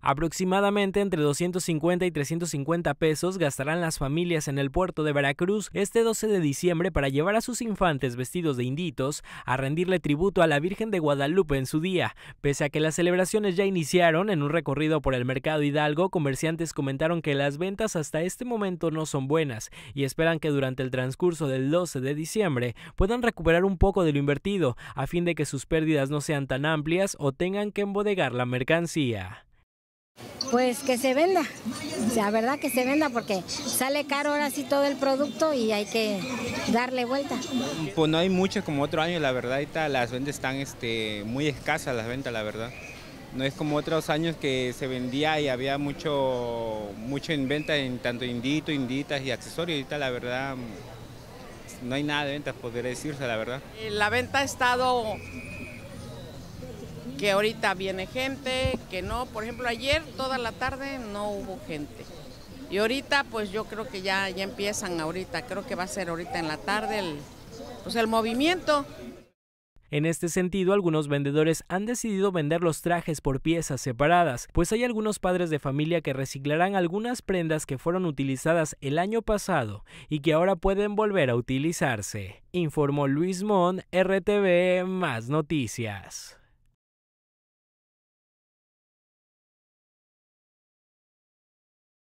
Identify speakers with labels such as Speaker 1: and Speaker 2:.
Speaker 1: Aproximadamente entre 250 y 350 pesos gastarán las familias en el puerto de Veracruz este 12 de diciembre para llevar a sus infantes vestidos de inditos a rendirle tributo a la Virgen de Guadalupe en su día. Pese a que las celebraciones ya iniciaron en un recorrido por el mercado Hidalgo, comerciantes comentaron que las ventas hasta este momento no son buenas y esperan que durante el transcurso del 12 de diciembre puedan recuperar un poco de lo invertido a fin de que sus pérdidas no sean tan amplias o tengan que embodegar la mercancía.
Speaker 2: Pues que se venda, la verdad que se venda porque sale caro ahora sí todo el producto y hay que darle vuelta.
Speaker 1: Pues no hay
Speaker 3: mucho como otro año, la verdad, ahorita las ventas están este, muy escasas, las ventas, la verdad. No es como otros años que se vendía y había mucho, mucho en venta, en tanto indito, inditas y accesorios, ahorita la verdad no hay nada de ventas, podría decirse
Speaker 4: la verdad. Eh, la venta ha estado que ahorita viene gente, que no. Por ejemplo, ayer toda la tarde no hubo gente. Y ahorita, pues yo creo que ya, ya empiezan ahorita, creo que va a ser ahorita en la tarde el, pues, el movimiento.
Speaker 1: En este sentido, algunos vendedores han decidido vender los trajes por piezas separadas, pues hay algunos padres de familia que reciclarán algunas prendas que fueron utilizadas el año pasado y que ahora pueden volver a utilizarse, informó Luis Mon, RTV Más Noticias.